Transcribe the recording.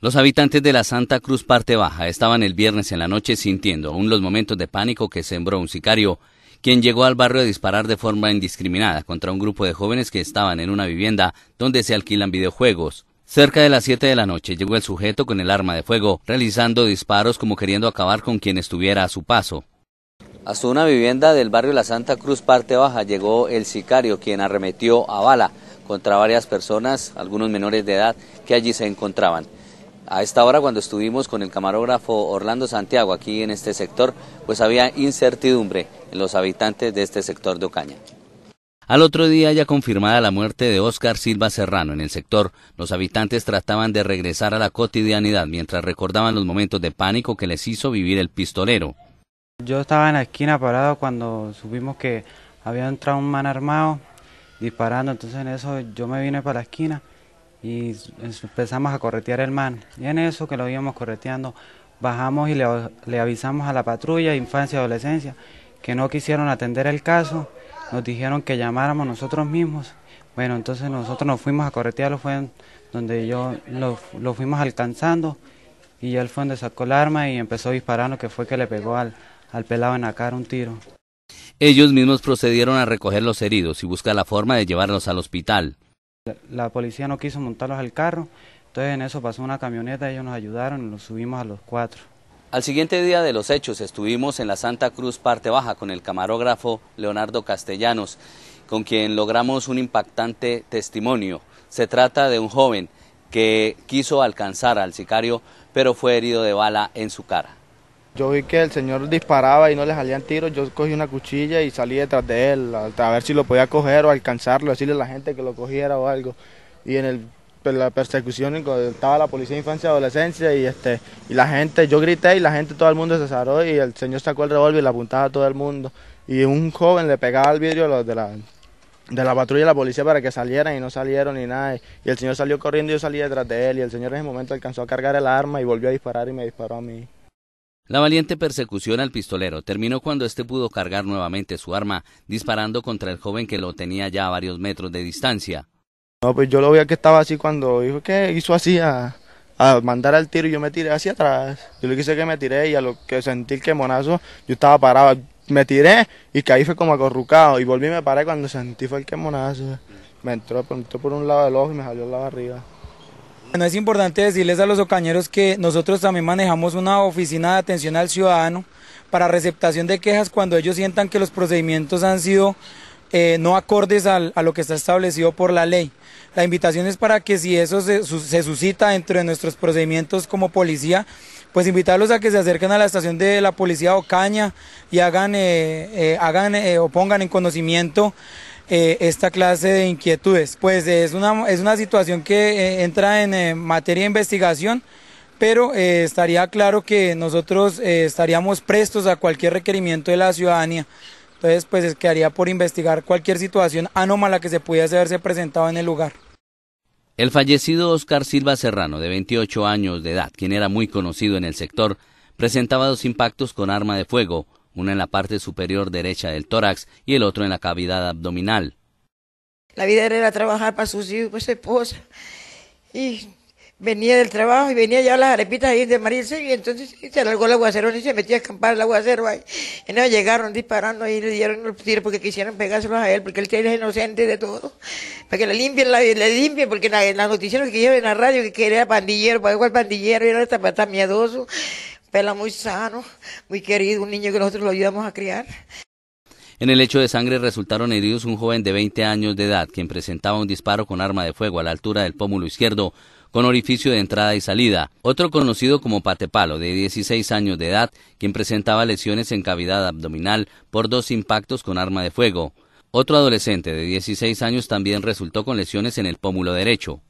Los habitantes de la Santa Cruz Parte Baja estaban el viernes en la noche sintiendo aún los momentos de pánico que sembró un sicario, quien llegó al barrio a disparar de forma indiscriminada contra un grupo de jóvenes que estaban en una vivienda donde se alquilan videojuegos. Cerca de las 7 de la noche llegó el sujeto con el arma de fuego, realizando disparos como queriendo acabar con quien estuviera a su paso. Hasta una vivienda del barrio La Santa Cruz Parte Baja llegó el sicario, quien arremetió a bala contra varias personas, algunos menores de edad, que allí se encontraban a esta hora cuando estuvimos con el camarógrafo Orlando Santiago aquí en este sector, pues había incertidumbre en los habitantes de este sector de Ocaña. Al otro día, ya confirmada la muerte de Óscar Silva Serrano en el sector, los habitantes trataban de regresar a la cotidianidad mientras recordaban los momentos de pánico que les hizo vivir el pistolero. Yo estaba en la esquina parado cuando supimos que había entrado un man armado disparando, entonces en eso yo me vine para la esquina y empezamos a corretear el man. Y en eso que lo íbamos correteando, bajamos y le, avisamos a la patrulla, infancia y adolescencia, que no quisieron atender el caso, nos dijeron que llamáramos nosotros mismos. Bueno, entonces nosotros nos fuimos a corretearlo, fue donde yo lo, fuimos alcanzando y él fue donde sacó el arma y empezó a disparar, lo que fue que le pegó al, al pelado en la cara un tiro. Ellos mismos procedieron a recoger los heridos y buscar la forma de llevarlos al hospital. La policía no quiso montarlos al carro, entonces en eso pasó una camioneta, ellos nos ayudaron y los subimos a los cuatro. Al siguiente día de los hechos estuvimos en la Santa Cruz parte baja con el camarógrafo Leonardo Castellanos, con quien logramos un impactante testimonio. Se trata de un joven que quiso alcanzar al sicario, pero fue herido de bala en su cara. Yo vi que el señor disparaba y no le salían tiros, yo cogí una cuchilla y salí detrás de él, a, ver si lo podía coger o alcanzarlo, decirle a la gente que lo cogiera o algo. Y en el, pues, la persecución estaba la policía de infancia y adolescencia y, este, y la gente, yo grité y la gente, todo el mundo se zaró y el señor sacó el revólver y le apuntaba a todo el mundo. Y un joven le pegaba al vidrio de la, de la patrulla de la policía para que salieran y no salieron ni nada. Y el señor salió corriendo y yo salí detrás de él y el señor en ese momento alcanzó a cargar el arma y volvió a disparar y me disparó a mí. La valiente persecución al pistolero terminó cuando este pudo cargar nuevamente su arma, disparando contra el joven que lo tenía ya a varios metros de distancia. No, pues yo lo veía que estaba así cuando dijo que hizo así a, a mandar al tiro y yo me tiré hacia atrás. Yo le quise que me tiré y a lo que sentí que monazo, yo estaba parado. Me tiré y caí fue como acorrucado y volví y me paré cuando sentí fue el que monazo. Me entró, por un lado del ojo y me salió la lado arriba. Bueno, es importante decirles a los ocañeros que nosotros también manejamos una oficina de atención al ciudadano para receptación de quejas cuando ellos sientan que los procedimientos han sido eh, no acordes a lo que está establecido por la ley. La invitación es para que si eso se, suscita dentro de nuestros procedimientos como policía, pues invitarlos a que se acerquen a la estación de la policía Ocaña y hagan, eh, eh, hagan o pongan en conocimiento eh, esta clase de inquietudes. Pues es una, situación que eh, entra en eh, materia de investigación, pero estaría claro que nosotros estaríamos prestos a cualquier requerimiento de la ciudadanía. Entonces, pues quedaría por investigar cualquier situación anómala que se pudiese haberse presentado en el lugar. El fallecido Oscar Silva Serrano, de 28 años de edad, quien era muy conocido en el sector, presentaba dos impactos con arma de fuego, una en la parte superior derecha del tórax y el otro en la cavidad abdominal. La vida era trabajar para sus hijos, para su esposa. Y venía del trabajo y venía ya las arepitas ahí de Marilce y entonces se alargó el aguacero y se metía a escampar el aguacero ahí. Y no llegaron disparando ahí y le dieron los tiros porque quisieron pegárselos a él, porque él es inocente de todo. Para que le limpien, la, le limpien, porque la, noticia que llevan en la radio que era pandillero, para igual pandillero, era hasta para miedoso. Pela muy sano, muy querido, un niño que nosotros lo ayudamos a criar. En el hecho de sangre resultaron heridos un joven de 20 años de edad, quien presentaba un disparo con arma de fuego a la altura del pómulo izquierdo, con orificio de entrada y salida. Otro conocido como Patepalo, de 16 años de edad, quien presentaba lesiones en cavidad abdominal por dos impactos con arma de fuego. Otro adolescente de 16 años también resultó con lesiones en el pómulo derecho.